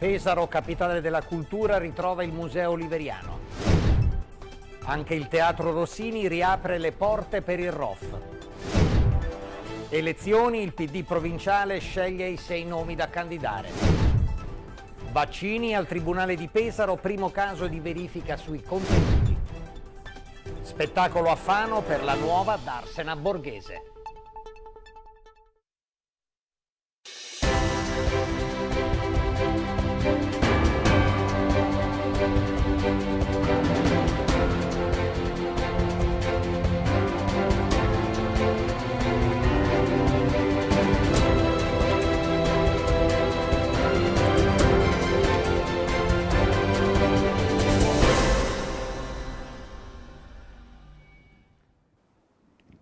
Pesaro, capitale della cultura, ritrova il Museo Oliveriano. Anche il Teatro Rossini riapre le porte per il ROF. Elezioni, il PD provinciale sceglie i sei nomi da candidare. Vaccini al Tribunale di Pesaro, primo caso di verifica sui contenuti. Spettacolo a Fano per la nuova Darsena Borghese.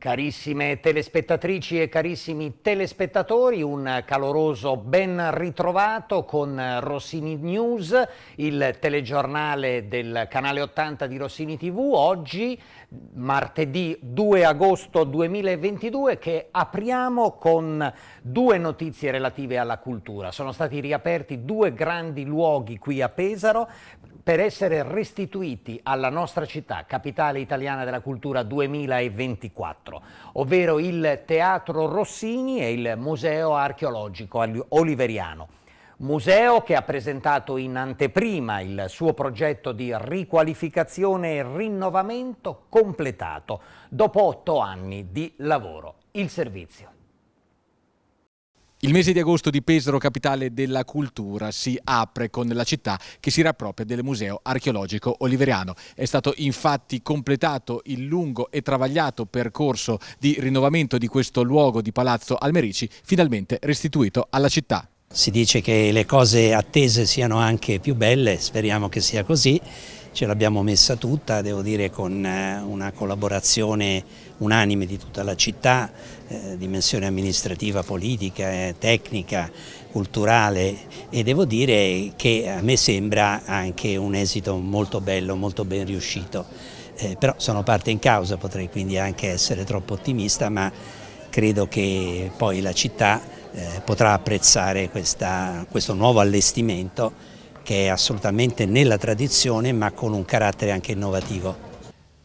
Carissime telespettatrici e carissimi telespettatori, un caloroso ben ritrovato con Rossini News, il telegiornale del canale 80 di Rossini TV, oggi martedì 2 agosto 2022 che apriamo con due notizie relative alla cultura. Sono stati riaperti due grandi luoghi qui a Pesaro per essere restituiti alla nostra città, capitale italiana della cultura 2024 teatro, ovvero il Teatro Rossini e il Museo Archeologico Oliveriano. Museo che ha presentato in anteprima il suo progetto di riqualificazione e rinnovamento completato dopo otto anni di lavoro. Il servizio. Il mese di agosto di Pesaro, capitale della cultura, si apre con la città che si rappropria del Museo Archeologico Oliveriano. È stato infatti completato il lungo e travagliato percorso di rinnovamento di questo luogo di Palazzo Almerici, finalmente restituito alla città. Si dice che le cose attese siano anche più belle, speriamo che sia così. Ce l'abbiamo messa tutta, devo dire, con eh, una collaborazione unanime di tutta la città, eh, dimensione amministrativa, politica, eh, tecnica, culturale e devo dire che a me sembra anche un esito molto bello, molto ben riuscito. Eh, però sono parte in causa, potrei quindi anche essere troppo ottimista, ma credo che poi la città eh, potrà apprezzare questa, questo nuovo allestimento che è assolutamente nella tradizione ma con un carattere anche innovativo.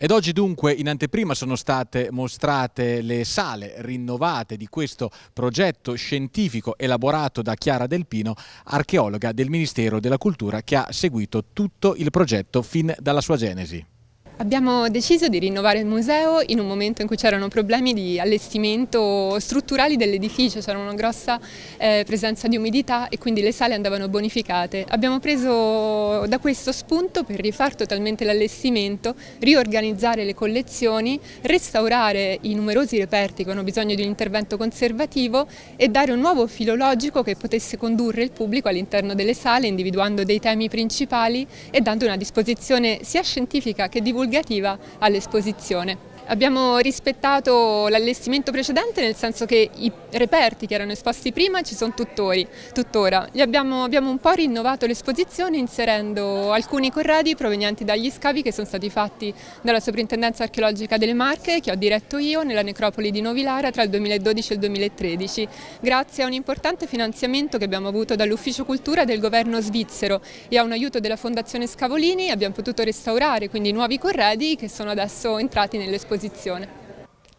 Ed oggi dunque in anteprima sono state mostrate le sale rinnovate di questo progetto scientifico elaborato da Chiara Delpino, archeologa del Ministero della Cultura che ha seguito tutto il progetto fin dalla sua genesi. Abbiamo deciso di rinnovare il museo in un momento in cui c'erano problemi di allestimento strutturali dell'edificio, c'era una grossa eh, presenza di umidità e quindi le sale andavano bonificate. Abbiamo preso da questo spunto per rifare totalmente l'allestimento, riorganizzare le collezioni, restaurare i numerosi reperti che hanno bisogno di un intervento conservativo e dare un nuovo filologico che potesse condurre il pubblico all'interno delle sale individuando dei temi principali e dando una disposizione sia scientifica che divulgativa divulgativa all'esposizione. Abbiamo rispettato l'allestimento precedente nel senso che i reperti che erano esposti prima ci sono tuttori, tuttora. Abbiamo, abbiamo, un po' rinnovato l'esposizione inserendo alcuni corredi provenienti dagli scavi che sono stati fatti dalla Soprintendenza Archeologica delle Marche che ho diretto io nella necropoli di Novilara tra il 2012 e il 2013 grazie a un importante finanziamento che abbiamo avuto dall'Ufficio Cultura del Governo svizzero e a un aiuto della Fondazione Scavolini abbiamo potuto restaurare quindi nuovi corredi che sono adesso entrati nell'esposizione disposizione.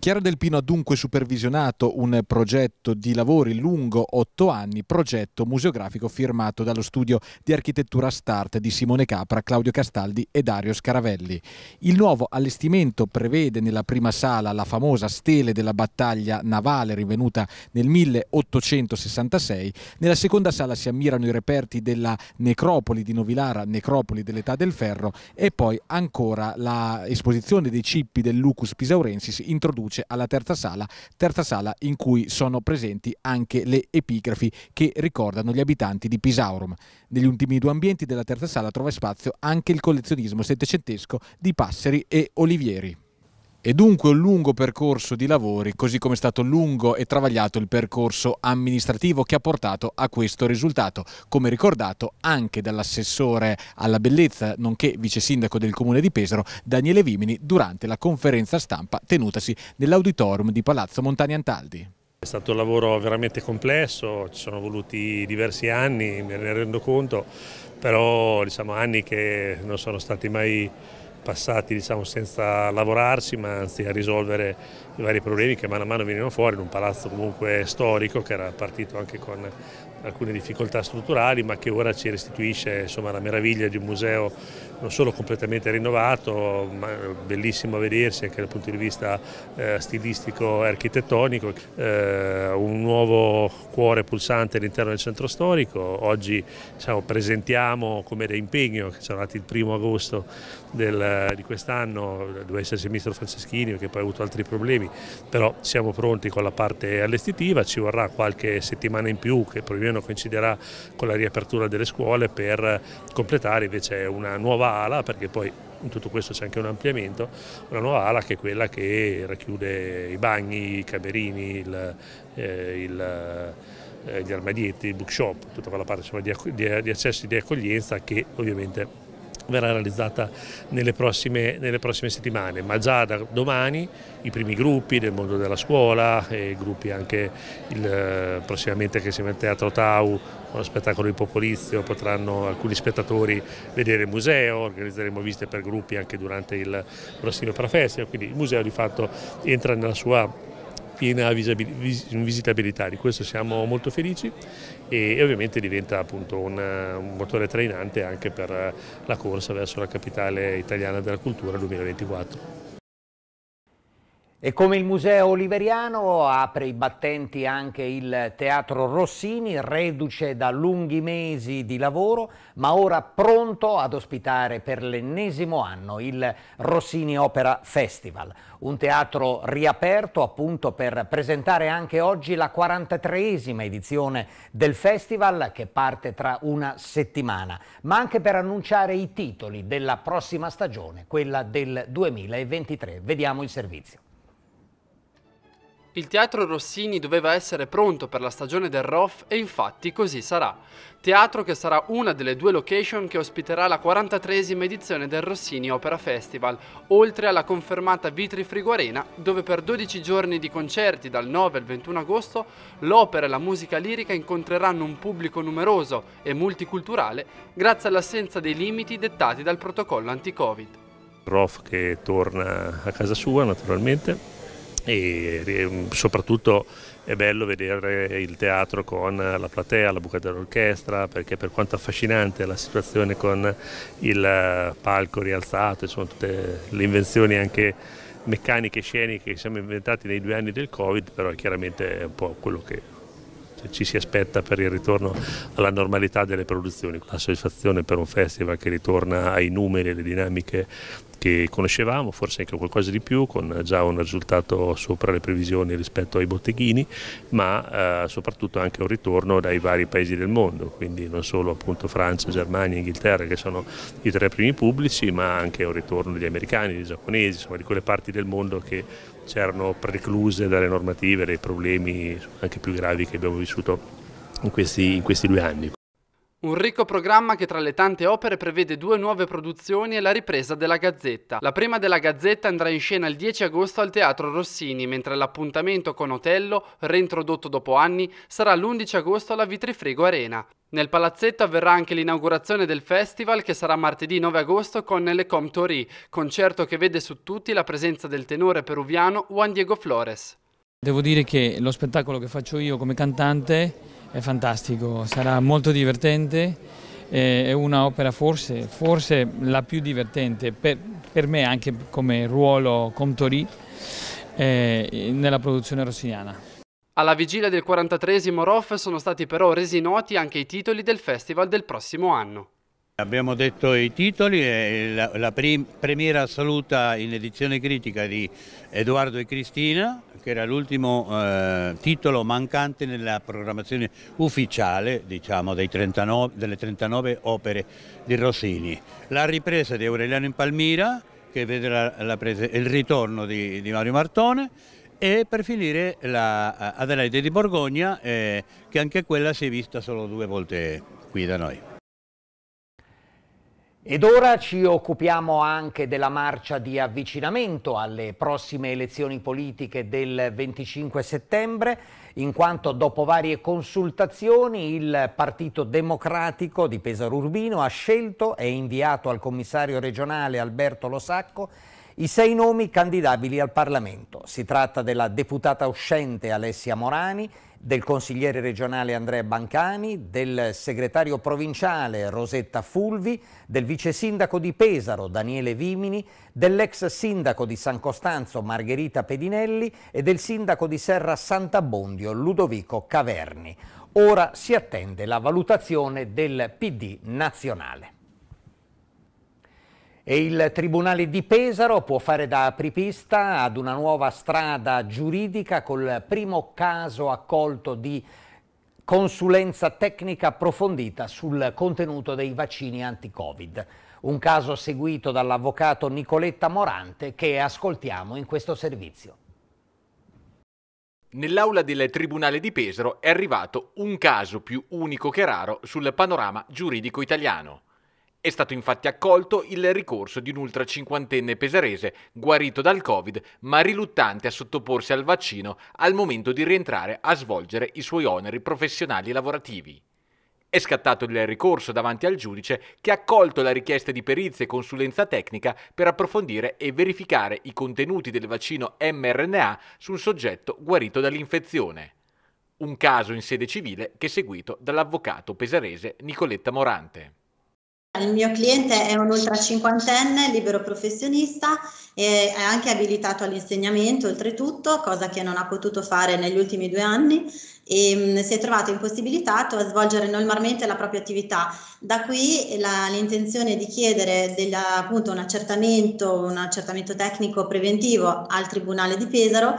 Chiara Del Pino ha dunque supervisionato un progetto di lavori lungo otto anni, progetto museografico firmato dallo studio di architettura Start di Simone Capra, Claudio Castaldi e Dario Scaravelli. Il nuovo allestimento prevede nella prima sala la famosa stele della battaglia navale rivenuta nel 1866, nella seconda sala si ammirano i reperti della necropoli di Novilara, necropoli dell'età del ferro e poi ancora l'esposizione dei cippi del Lucus Pisaurensis introduce voce alla terza sala, terza sala in cui sono presenti anche le epigrafi che ricordano gli abitanti di Pisaurum. Negli ultimi due ambienti della terza sala trova spazio anche il collezionismo settecentesco di Passeri e Olivieri e dunque un lungo percorso di lavori, così come è stato lungo e travagliato il percorso amministrativo che ha portato a questo risultato, come ricordato anche dall'assessore alla bellezza, nonché vice sindaco del comune di Pesaro, Daniele Vimini, durante la conferenza stampa tenutasi nell'auditorium di Palazzo Montani Antaldi. È stato un lavoro veramente complesso, ci sono voluti diversi anni, me ne rendo conto, però diciamo, anni che non sono stati mai passati diciamo, senza lavorarci ma anzi a risolvere i vari problemi che mano a mano venivano fuori in un palazzo comunque storico che era partito anche con alcune difficoltà strutturali ma che ora ci restituisce insomma, la meraviglia di un museo non solo completamente rinnovato, ma bellissimo a vedersi anche dal punto di vista eh, stilistico e architettonico, eh, un nuovo cuore pulsante all'interno del centro storico. Oggi diciamo, presentiamo come reimpegno, che siamo nati il primo agosto del, di quest'anno, doveva esserci il ministro Franceschini che poi ha avuto altri problemi, però siamo pronti con la parte allestitiva, ci vorrà qualche settimana in più che probabilmente coinciderà con la riapertura delle scuole per completare invece una nuova nuova ala, perché poi in tutto questo c'è anche un ampliamento, una nuova ala che è quella che racchiude i bagni, i camerini, il, eh, il, eh, gli armadietti, il bookshop, tutta quella parte insomma, di, di, di accessi di accoglienza che ovviamente verrà realizzata nelle prossime, nelle prossime, settimane, ma già da domani i primi gruppi del mondo della scuola e gruppi anche il, prossimamente che siamo al Teatro Tau con lo spettacolo di Popolizio potranno alcuni spettatori vedere il museo, organizzeremo visite per gruppi anche durante il prossimo Parafestival, quindi il museo di fatto entra nella sua piena visitabilità, di questo siamo molto felici e ovviamente diventa appunto un, un motore trainante anche per la corsa verso la capitale italiana della cultura 2024. E come il Museo Oliveriano apre i battenti anche il Teatro Rossini, reduce da lunghi mesi di lavoro, ma ora pronto ad ospitare per l'ennesimo anno il Rossini Opera Festival, un teatro riaperto appunto per presentare anche oggi la 43esima edizione del festival che parte tra una settimana, ma anche per annunciare i titoli della prossima stagione, quella del 2023. Vediamo il servizio. Il teatro Rossini doveva essere pronto per la stagione del ROF e infatti così sarà. Teatro che sarà una delle due location che ospiterà la 43esima edizione del Rossini Opera Festival, oltre alla confermata Vitri Friguarena, dove per 12 giorni di concerti dal 9 al 21 agosto l'opera e la musica lirica incontreranno un pubblico numeroso e multiculturale grazie all'assenza dei limiti dettati dal protocollo anti-Covid. ROF che torna a casa sua naturalmente e eh, mm, soprattutto è bello vedere il teatro con la platea, la buca dell'orchestra, perché per quanto affascinante la situazione con il eh, palco rialzato, insomma tutte le invenzioni anche meccaniche e sceniche che siamo inventati nei due anni del Covid, però è chiaramente è un po' quello che ci si aspetta per il ritorno alla normalità delle produzioni. La soddisfazione per un festival che ritorna ai numeri e alle dinamiche che conoscevamo, forse anche qualcosa di più, con già un risultato sopra le previsioni rispetto ai botteghini, ma eh, soprattutto anche un ritorno dai vari paesi del mondo, quindi non solo appunto Francia, Germania, Inghilterra che sono i tre primi pubblici, ma anche un ritorno degli americani, dei giapponesi, insomma di quelle parti del mondo che c'erano precluse dalle normative, dai problemi anche più gravi che abbiamo vissuto in questi, in questi due anni. Un ricco programma che tra le tante opere prevede due nuove produzioni e la ripresa della Gazzetta. La prima della Gazzetta andrà in scena il 10 agosto al Teatro Rossini, mentre l'appuntamento con Otello, reintrodotto dopo anni, sarà l'11 agosto alla Vitrifrigo Arena. Nel palazzetto avverrà anche l'inaugurazione del festival che sarà martedì 9 agosto con Le Comtori, concerto che vede su tutti la presenza del tenore peruviano Juan Diego Flores. Devo dire che lo spettacolo che faccio io come cantante è fantastico, sarà molto divertente eh, è un'opera forse, forse, la più divertente per, per, me anche come ruolo Comtori eh, nella produzione rossiniana. Alla vigilia del 43esimo ROF sono stati però resi noti anche i titoli del festival del prossimo anno. Abbiamo detto i titoli, eh, la, la premiera assoluta in edizione critica di Edoardo e Cristina, che era l'ultimo eh, titolo mancante nella programmazione ufficiale diciamo, 39, delle 39 opere di Rossini. La ripresa di Aureliano in Palmira, che vedrà il ritorno di, di, Mario Martone, e per finire la eh, Adelaide di Borgogna, eh, che anche quella si è vista solo due volte qui da noi. Ed ora ci occupiamo anche della marcia di avvicinamento alle prossime elezioni politiche del 25 settembre, in quanto dopo varie consultazioni il Partito Democratico di Pesaro Urbino ha scelto e inviato al commissario regionale Alberto Losacco i sei nomi candidabili al Parlamento. Si tratta della deputata uscente Alessia Morani, del consigliere regionale Andrea Bancani, del segretario provinciale Rosetta Fulvi, del vice sindaco di Pesaro Daniele Vimini, dell'ex sindaco di San Costanzo Margherita Pedinelli e del sindaco di Serra Sant'Abbondio Ludovico Caverni. Ora si attende la valutazione del PD nazionale. E il Tribunale di Pesaro può fare da apripista ad una nuova strada giuridica col primo caso accolto di consulenza tecnica approfondita sul contenuto dei vaccini anti-Covid. Un caso seguito dall'avvocato Nicoletta Morante che ascoltiamo in questo servizio. Nell'aula del Tribunale di Pesaro è arrivato un caso più unico che raro sul panorama giuridico italiano. È stato infatti accolto il ricorso di un ultracinquantenne pesarese guarito dal Covid ma riluttante a sottoporsi al vaccino al momento di rientrare a svolgere i suoi oneri professionali e lavorativi. È scattato il ricorso davanti al giudice che ha accolto la richiesta di perizia e consulenza tecnica per approfondire e verificare i contenuti del vaccino mRNA su un soggetto guarito dall'infezione. Un caso in sede civile che è seguito dall'avvocato pesarese Nicoletta Morante. Il mio cliente è un ultra cinquantenne, libero professionista, e è anche abilitato all'insegnamento oltretutto, cosa che non ha potuto fare negli ultimi due anni e mm, si è trovato impossibilitato a svolgere normalmente la propria attività. Da qui la, l'intenzione di chiedere della, appunto un accertamento, un accertamento tecnico preventivo al Tribunale di Pesaro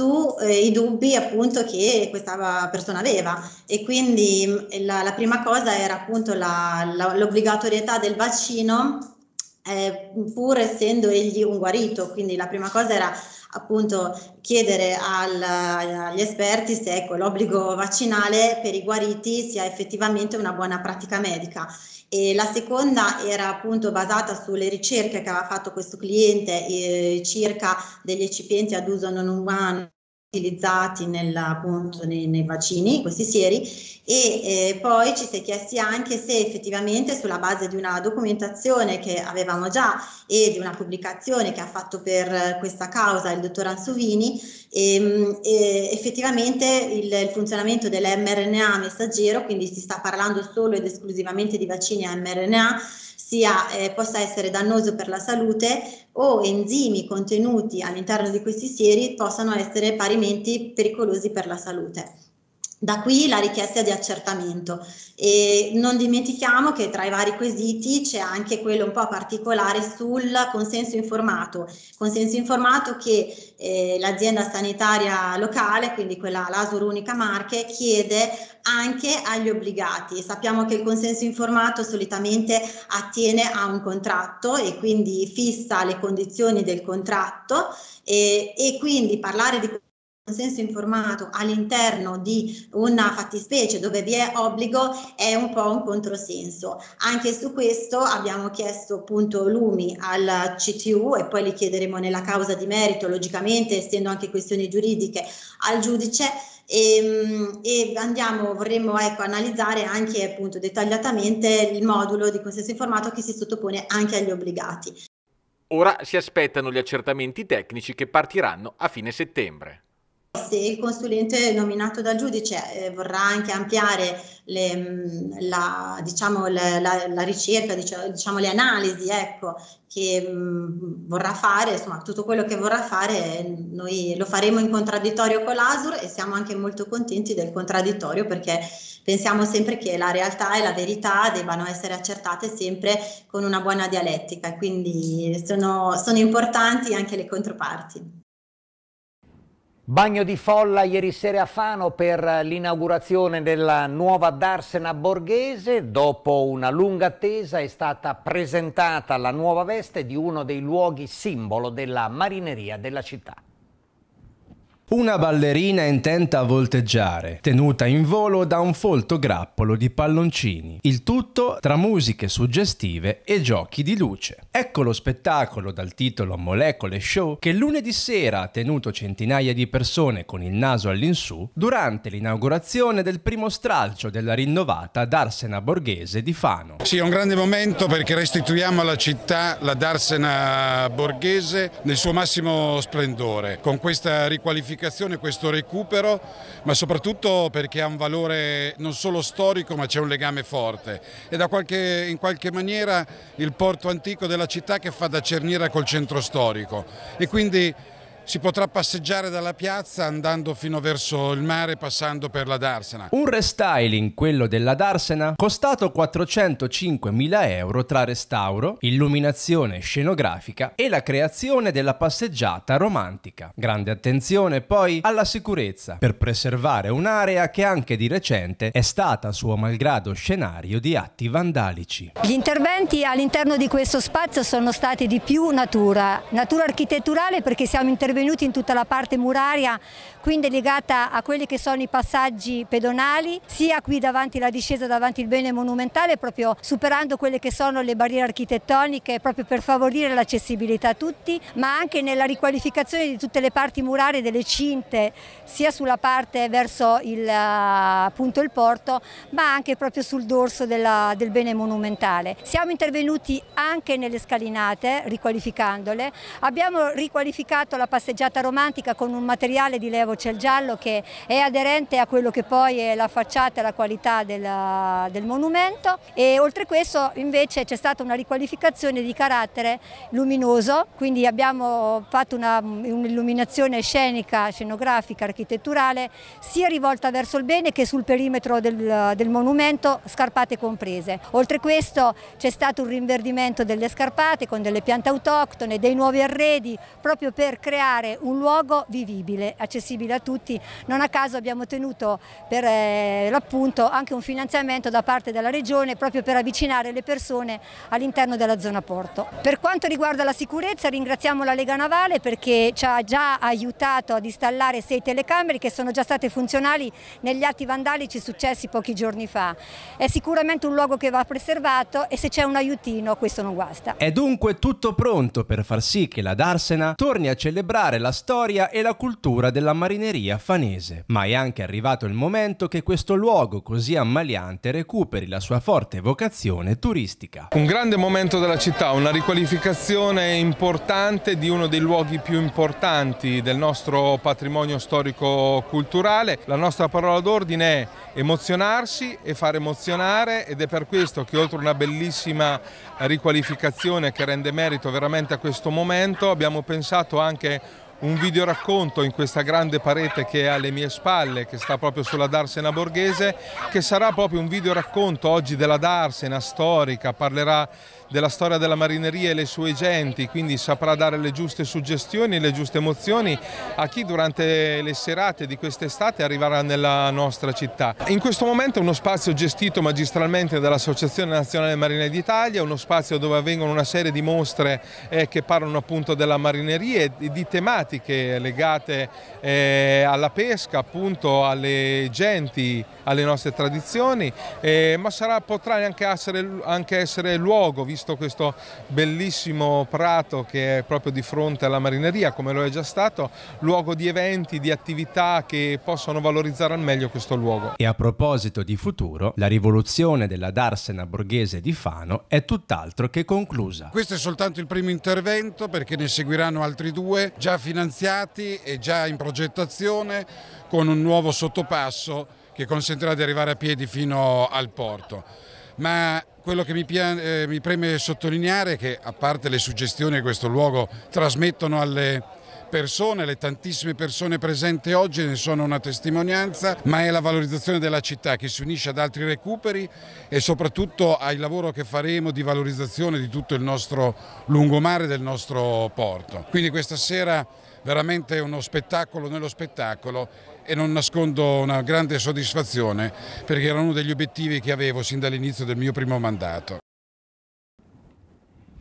sui eh, dubbi appunto che questa persona aveva e quindi mm, la, la prima cosa era appunto la, la, l'obbligatorietà del vaccino eh, pur essendo egli un guarito, quindi la prima cosa era appunto chiedere al, agli esperti se ecco, l'obbligo vaccinale per i guariti sia effettivamente una buona pratica medica e la seconda era appunto basata sulle ricerche che aveva fatto questo cliente eh, circa degli eccipienti ad uso non umano utilizzati nella, appunto, nei, nei, vaccini, questi sieri, e eh, poi ci si è chiesti anche se effettivamente sulla base di una documentazione che avevamo già e di una pubblicazione che ha fatto per questa causa il dottor Ansovini, ehm, eh, effettivamente il, il funzionamento dell'mRNA messaggero, quindi si sta parlando solo ed esclusivamente di vaccini a mRNA, sia, eh, possa essere dannoso per la salute o enzimi contenuti all'interno di questi sieri possano essere parimenti pericolosi per la salute. Da qui la richiesta di accertamento e non dimentichiamo che tra i vari quesiti c'è anche quello un po' particolare sul consenso informato, consenso informato che eh, l'azienda sanitaria locale, quindi quella Lasur Unica Marche, chiede anche agli obbligati. Sappiamo che il consenso informato solitamente attiene a un contratto e quindi fissa le condizioni del contratto e, e quindi parlare di consenso informato all'interno di una fattispecie dove vi è obbligo è un po' un controsenso. Anche su questo abbiamo chiesto appunto lumi al CTU e poi li chiederemo nella causa di merito, logicamente essendo anche questioni giuridiche al giudice e, ehm, e andiamo, vorremmo ecco, analizzare anche appunto dettagliatamente il modulo di consenso informato che si sottopone anche agli obbligati. Ora si aspettano gli accertamenti tecnici che partiranno a fine settembre se il consulente nominato dal giudice eh, vorrà anche ampliare le, mm, la, diciamo, la, la, la, ricerca, diciamo, le analisi ecco, che mh, mm, vorrà fare, insomma tutto quello che vorrà fare noi lo faremo in contraddittorio con l'ASUR e siamo anche molto contenti del contraddittorio perché pensiamo sempre che la realtà e la verità debbano essere accertate sempre con una buona dialettica, quindi sono, sono importanti anche le controparti. Bagno di folla ieri sera a Fano per l'inaugurazione della nuova Darsena Borghese. Dopo una lunga attesa è stata presentata la nuova veste di uno dei luoghi simbolo della marineria della città. Una ballerina intenta a volteggiare, tenuta in volo da un folto grappolo di palloncini. Il tutto tra musiche suggestive e giochi di luce. Ecco lo spettacolo dal titolo Molecole Show che lunedì sera ha tenuto centinaia di persone con il naso all'insù durante l'inaugurazione del primo stralcio della rinnovata Darsena Borghese di Fano. Sì, è un grande momento perché restituiamo alla città la Darsena Borghese nel suo massimo splendore. Con questa riqualificazione gratificazione questo recupero, ma soprattutto perché ha un valore non solo storico ma c'è un legame forte e da qualche, in qualche maniera il porto antico della città che fa da cerniera col centro storico e quindi si potrà passeggiare dalla piazza andando fino verso il mare passando per la Darsena. Un restyling, quello della Darsena, costato 405.000 euro tra restauro, illuminazione scenografica e la creazione della passeggiata romantica. Grande attenzione poi alla sicurezza per preservare un'area che anche di recente è stata suo malgrado scenario di atti vandalici. Gli interventi all'interno di questo spazio sono stati di più natura, natura architetturale perché siamo intervenuti intervenuti in tutta la parte muraria, quindi legata a quelli che sono i passaggi pedonali, sia qui davanti la discesa davanti il bene monumentale, proprio superando quelle che sono le barriere architettoniche, proprio per favorire l'accessibilità a tutti, ma anche nella riqualificazione di tutte le parti murarie delle cinte, sia sulla parte verso il, eh, appunto, il porto, ma anche proprio sul dorso della, del bene monumentale. Siamo intervenuti anche nelle scalinate, riqualificandole, abbiamo riqualificato la passeggiata passeggiata romantica con un materiale di levo Giallo che è aderente a quello che poi è la facciata e la qualità della, del monumento e oltre questo invece c'è stata una riqualificazione di carattere luminoso, quindi abbiamo fatto un'illuminazione scenica, scenografica, architetturale sia rivolta verso il bene che sul perimetro del, del monumento, scarpate comprese. Oltre questo c'è stato un rinverdimento delle scarpate con delle piante autoctone, dei nuovi arredi proprio per creare creare un luogo vivibile, accessibile a tutti. Non a caso abbiamo ottenuto per eh, l'appunto anche un finanziamento da parte della Regione proprio per avvicinare le persone all'interno della zona porto. Per quanto riguarda la sicurezza ringraziamo la Lega Navale perché ci ha già aiutato ad installare sei telecamere che sono già state funzionali negli atti vandalici successi pochi giorni fa. È sicuramente un luogo che va preservato e se c'è un aiutino questo non guasta. È dunque tutto pronto per far sì che la Darsena torni a celebrare esplorare la storia e la cultura della marineria fanese, ma è anche arrivato il momento che questo luogo così ammaliante recuperi la sua forte vocazione turistica. Un grande momento della città, una riqualificazione importante di uno dei luoghi più importanti del nostro patrimonio storico-culturale. La nostra parola d'ordine è emozionarsi e far emozionare ed è per questo che oltre a una bellissima riqualificazione che rende merito veramente a questo momento abbiamo pensato anche a un video racconto in questa grande parete che è alle mie spalle, che sta proprio sulla Darsena Borghese, che sarà proprio un video racconto oggi della Darsena storica, parlerà della storia della marineria e le sue genti, quindi saprà dare le giuste suggestioni, e le giuste emozioni a chi durante le serate di quest'estate arriverà nella nostra città. In questo momento è uno spazio gestito magistralmente dall'Associazione Nazionale Marine d'Italia, uno spazio dove avvengono una serie di mostre eh, che parlano appunto della marineria e di tematiche tematiche legate eh, alla pesca, appunto alle genti alle nostre tradizioni, eh, ma sarà, potrà anche essere, anche essere luogo, visto questo bellissimo prato che è proprio di fronte alla marineria, come lo è già stato, luogo di eventi, di attività che possono valorizzare al meglio questo luogo. E a proposito di futuro, la rivoluzione della darsena borghese di Fano è tutt'altro che conclusa. Questo è soltanto il primo intervento perché ne seguiranno altri due già finanziati e già in progettazione con un nuovo sottopasso che consentirà di arrivare a piedi fino al porto. Ma quello che mi, eh, mi preme sottolineare è che, a parte le suggestioni che questo luogo trasmettono alle, persone, le tantissime persone presenti oggi ne sono una testimonianza, ma è la valorizzazione della città che si unisce ad altri recuperi e soprattutto al lavoro che faremo di valorizzazione di tutto il nostro lungomare del nostro porto. Quindi questa sera veramente uno spettacolo nello spettacolo e non nascondo una grande soddisfazione perché era uno degli obiettivi che avevo sin dall'inizio del mio primo mandato.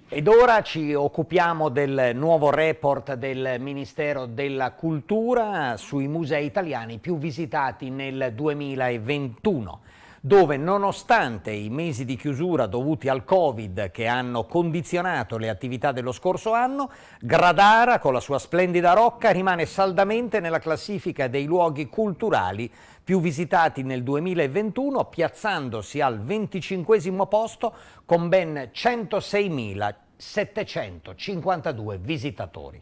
Ed ora ci occupiamo del nuovo report del Ministero della Cultura sui musei italiani più visitati nel 2021 dove nonostante i mesi di chiusura dovuti al Covid che hanno condizionato le attività dello scorso anno, Gradara con la sua splendida rocca rimane saldamente nella classifica dei luoghi culturali più visitati nel 2021, piazzandosi al 25 posto con ben 106.752 visitatori.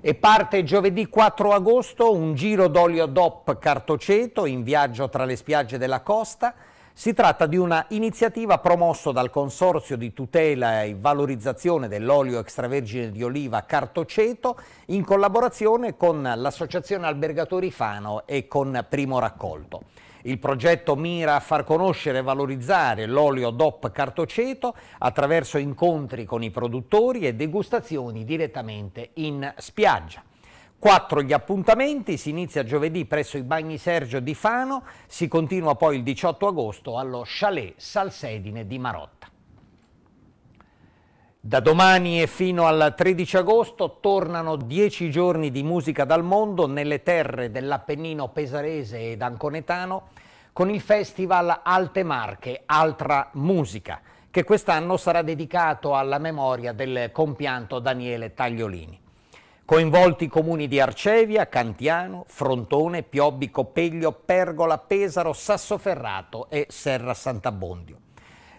E parte giovedì 4 agosto un giro d'olio DOP Cartoceto in viaggio tra le spiagge della costa. Si tratta di una iniziativa promossa dal Consorzio di tutela e valorizzazione dell'olio extravergine di oliva Cartoceto in collaborazione con l'Associazione Albergatori Fano e con Primo Raccolto. Il progetto mira a far conoscere e valorizzare l'olio DOP cartoceto attraverso incontri con i produttori e degustazioni direttamente in spiaggia. Quattro gli appuntamenti, si inizia giovedì presso i Bagni Sergio di Fano, si continua poi il 18 agosto allo Chalet Salsedine di Marotta. Da domani e fino al 13 agosto tornano 10 giorni di musica dal mondo nelle terre dell'Appennino pesarese ed anconetano con il festival Alte Marche, Altra Musica, che quest'anno sarà dedicato alla memoria del compianto Daniele Tagliolini. Coinvolti i comuni di Arcevia, Cantiano, Frontone, Piobbi, Coppeglio, Pergola, Pesaro, Sassoferrato e Serra Sant'Abbondio.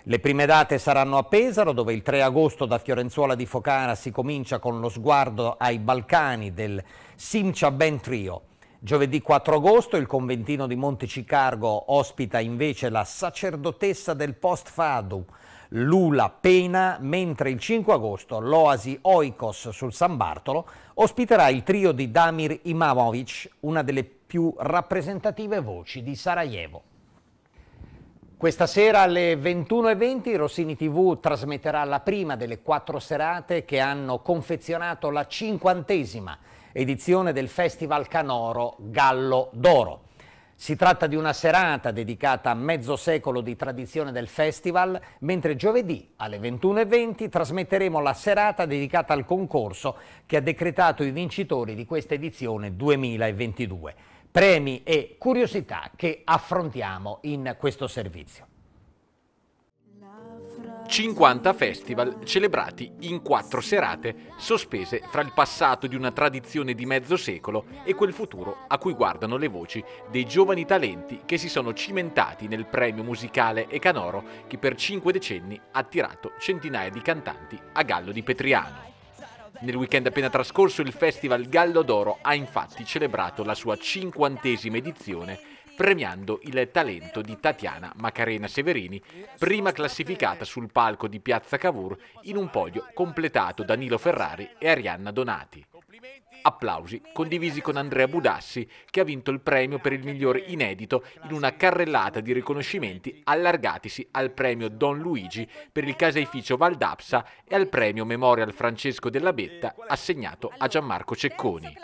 Le prime date saranno a Pesaro, dove il 3 agosto da Fiorenzuola di Focara si comincia con lo sguardo ai Balcani del Simcia Ben Trio. Giovedì 4 agosto il conventino di Montecicargo ospita invece la sacerdotessa del post fadu, Lula Pena, mentre il 5 agosto l'oasi Oikos sul San Bartolo ospiterà il trio di Damir Imamovic, una delle più rappresentative voci di Sarajevo. Questa sera alle 21.20 Rossini TV trasmetterà la prima delle quattro serate che hanno confezionato la cinquantesima edizione del Festival Canoro Gallo d'Oro. Si tratta di una serata dedicata a mezzo secolo di tradizione del festival, mentre giovedì alle 21.20 trasmetteremo la serata dedicata al concorso che ha decretato i vincitori di questa edizione 2022 premi e curiosità che affrontiamo in questo servizio. 50 festival celebrati in quattro serate, sospese fra il passato di una tradizione di mezzo secolo e quel futuro a cui guardano le voci dei giovani talenti che si sono cimentati nel premio musicale Ecanoro che per cinque decenni ha attirato centinaia di cantanti a Gallo di Petriano. Nel weekend appena trascorso il Festival Gallo d'Oro ha infatti celebrato la sua cinquantesima edizione premiando il talento di Tatiana Macarena Severini, prima classificata sul palco di Piazza Cavour in un podio completato da Nilo Ferrari e Arianna Donati. Applausi condivisi con Andrea Budassi, che ha vinto il premio per il migliore inedito in una carrellata di riconoscimenti allargatisi al premio Don Luigi per il caseificio Valdapsa e al premio Memorial Francesco della Betta assegnato a Gianmarco Cecconi.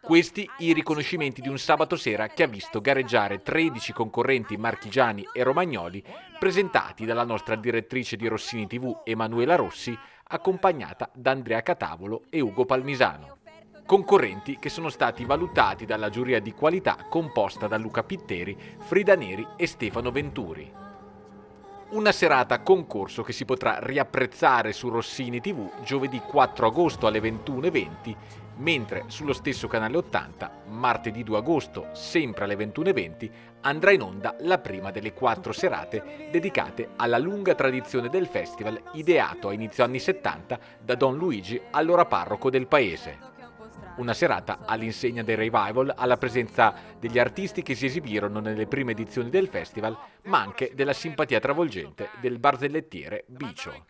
Questi i riconoscimenti di un sabato sera che ha visto gareggiare 13 concorrenti marchigiani e romagnoli presentati dalla nostra direttrice di Rossini TV Emanuela Rossi accompagnata da Andrea Catavolo e Ugo Palmisano. Concorrenti che sono stati valutati dalla giuria di qualità composta da Luca Pitteri, Frida Neri e Stefano Venturi. Una serata concorso che si potrà riapprezzare su Rossini TV giovedì 4 agosto alle 21.20 mentre sullo stesso canale 80, martedì 2 agosto, sempre alle 21.20, andrà in onda la prima delle quattro serate dedicate alla lunga tradizione del festival ideato a inizio anni 70 da Don Luigi, allora parroco del paese. Una serata all'insegna dei revival, alla presenza degli artisti che si esibirono nelle prime edizioni del festival, ma anche della simpatia travolgente del barzellettiere Bicio.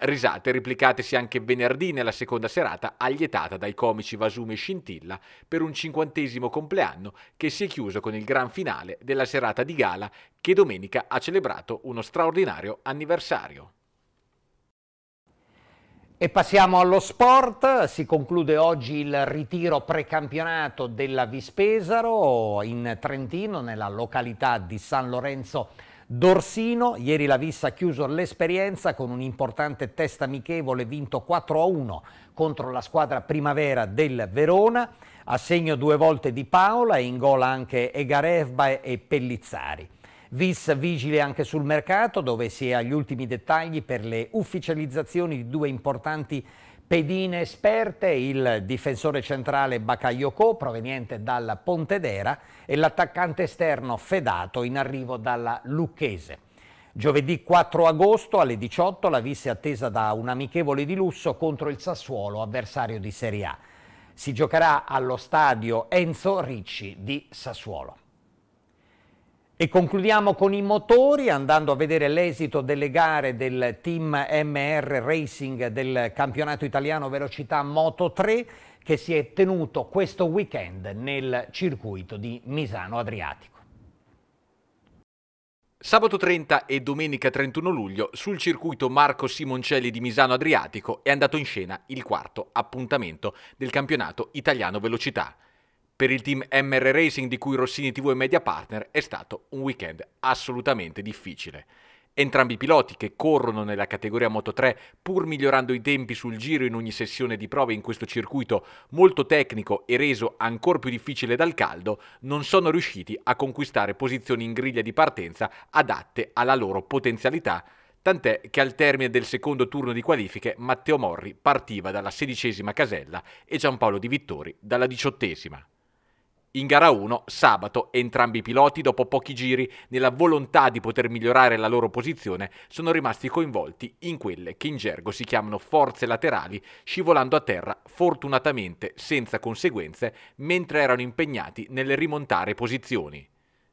Risate replicatesi anche venerdì nella seconda serata, allietata dai comici Vasumi e Scintilla per un cinquantesimo compleanno che si è chiuso con il gran finale della serata di gala che domenica ha celebrato uno straordinario anniversario. E passiamo allo sport, si conclude oggi il ritiro precampionato della Vispesaro in Trentino, nella località di San Lorenzo Dorsino. Ieri la Vissa ha chiuso l'esperienza con un importante test amichevole vinto 4-1 contro la squadra primavera del Verona, a segno due volte di Paola e in gola anche Egarevba e Pellizzari. Vis vigile anche sul mercato dove si è agli ultimi dettagli per le ufficializzazioni di due importanti pedine esperte, il difensore centrale Bakayoko proveniente dalla Pontedera e l'attaccante esterno Fedato in arrivo dalla Lucchese. Giovedì 4 agosto alle 18 la Vis è attesa da un amichevole di lusso contro il Sassuolo, avversario di Serie A. Si giocherà allo stadio Enzo Ricci di Sassuolo. E concludiamo con i motori andando a vedere l'esito delle gare del team MR Racing del campionato italiano velocità Moto 3 che si è tenuto questo weekend nel circuito di Misano Adriatico. Sabato 30 e domenica 31 luglio sul circuito Marco Simoncelli di Misano Adriatico è andato in scena il quarto appuntamento del campionato italiano velocità. Per il team MR Racing di cui Rossini TV e Media Partner è stato un weekend assolutamente difficile. Entrambi i piloti che corrono nella categoria Moto 3 pur migliorando i tempi sul giro in ogni sessione di prove in questo circuito molto tecnico e reso ancora più difficile dal caldo, non sono riusciti a conquistare posizioni in griglia di partenza adatte alla loro potenzialità, tant'è che al termine del secondo turno di qualifiche Matteo Morri partiva dalla sedicesima casella e Giampaolo Di Vittori dalla diciottesima. In gara 1, sabato, entrambi i piloti, dopo pochi giri, nella volontà di poter migliorare la loro posizione, sono rimasti coinvolti in quelle che in gergo si chiamano forze laterali, scivolando a terra, fortunatamente senza conseguenze, mentre erano impegnati nel rimontare posizioni.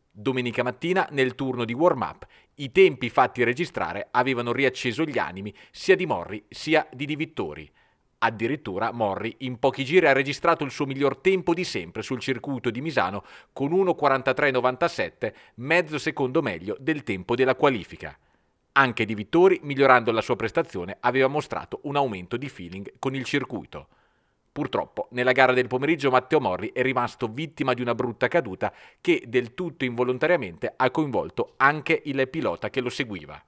Domenica mattina, nel turno di warm-up, i tempi fatti registrare avevano riacceso gli animi sia di Morri sia di Di Vittori. Addirittura Morri in pochi giri ha registrato il suo miglior tempo di sempre sul circuito di Misano con 1.43.97, mezzo secondo meglio del tempo della qualifica. Anche Di Vittori, migliorando la sua prestazione, aveva mostrato un aumento di feeling con il circuito. Purtroppo, nella gara del pomeriggio Matteo Morri è rimasto vittima di una brutta caduta che del tutto involontariamente ha coinvolto anche il pilota che lo seguiva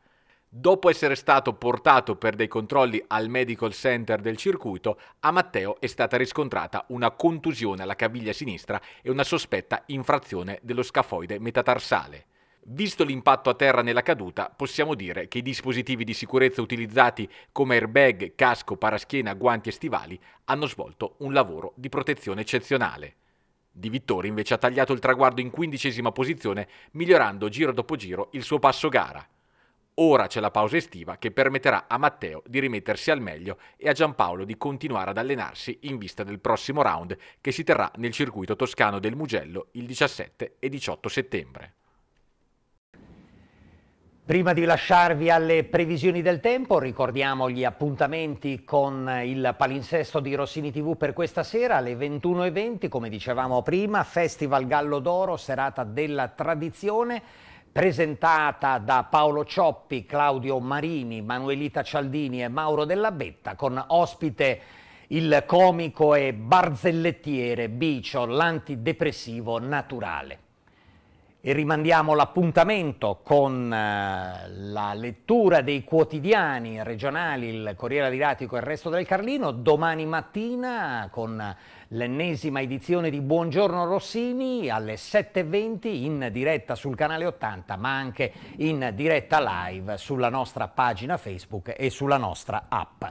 dopo essere stato portato per dei controlli al medical center del circuito, a Matteo è stata riscontrata una contusione alla caviglia sinistra e una sospetta infrazione dello scafoide metatarsale. Visto l'impatto a terra nella caduta, possiamo dire che i dispositivi di sicurezza utilizzati come airbag, casco, paraschiena, guanti e stivali hanno svolto un lavoro di protezione eccezionale. Di Vittori invece ha tagliato il traguardo in quindicesima posizione, migliorando giro dopo giro il suo passo gara. Ora c'è la pausa estiva che permetterà a Matteo di rimettersi al meglio e a Giampaolo di continuare ad allenarsi in vista del prossimo round che si terrà nel circuito toscano del Mugello il 17 e 18 settembre. Prima di lasciarvi alle previsioni del tempo, ricordiamo gli appuntamenti con il palinsesto di Rossini TV per questa sera alle 21.20, come dicevamo prima, Festival Gallo d'Oro, serata della tradizione presentata da Paolo Cioppi, Claudio Marini, Manuelita Cialdini e Mauro Della Betta con ospite il comico e barzellettiere Bicio, l'antidepressivo naturale. E rimandiamo l'appuntamento con eh, la lettura dei quotidiani regionali, il Corriere Adriatico e il resto del Carlino, domani mattina con l'ennesima edizione di Buongiorno Rossini alle 7.20 in diretta sul canale 80 ma anche in diretta live sulla nostra pagina Facebook e sulla nostra app.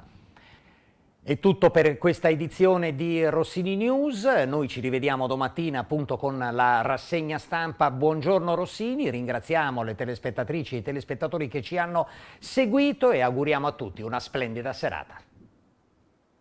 È tutto per questa edizione di Rossini News, noi ci rivediamo domattina appunto con la rassegna stampa Buongiorno Rossini, ringraziamo le telespettatrici e i telespettatori che ci hanno seguito e auguriamo a tutti una splendida serata.